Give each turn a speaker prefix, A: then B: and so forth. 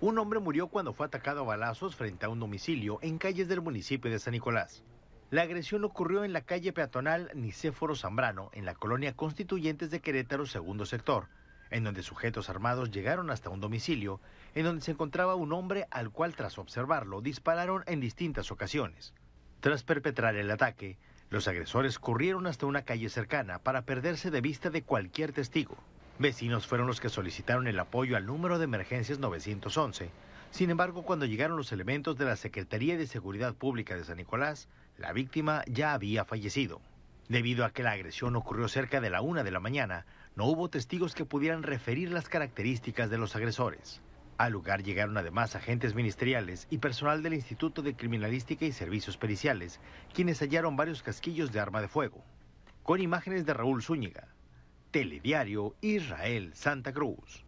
A: Un hombre murió cuando fue atacado a balazos frente a un domicilio en calles del municipio de San Nicolás. La agresión ocurrió en la calle peatonal Nicéforo Zambrano, en la colonia Constituyentes de Querétaro, segundo sector, en donde sujetos armados llegaron hasta un domicilio, en donde se encontraba un hombre al cual tras observarlo dispararon en distintas ocasiones. Tras perpetrar el ataque, los agresores corrieron hasta una calle cercana para perderse de vista de cualquier testigo. Vecinos fueron los que solicitaron el apoyo al número de emergencias 911. Sin embargo, cuando llegaron los elementos de la Secretaría de Seguridad Pública de San Nicolás, la víctima ya había fallecido. Debido a que la agresión ocurrió cerca de la una de la mañana, no hubo testigos que pudieran referir las características de los agresores. Al lugar llegaron además agentes ministeriales y personal del Instituto de Criminalística y Servicios Periciales, quienes hallaron varios casquillos de arma de fuego. Con imágenes de Raúl Zúñiga, Telediario Israel Santa Cruz.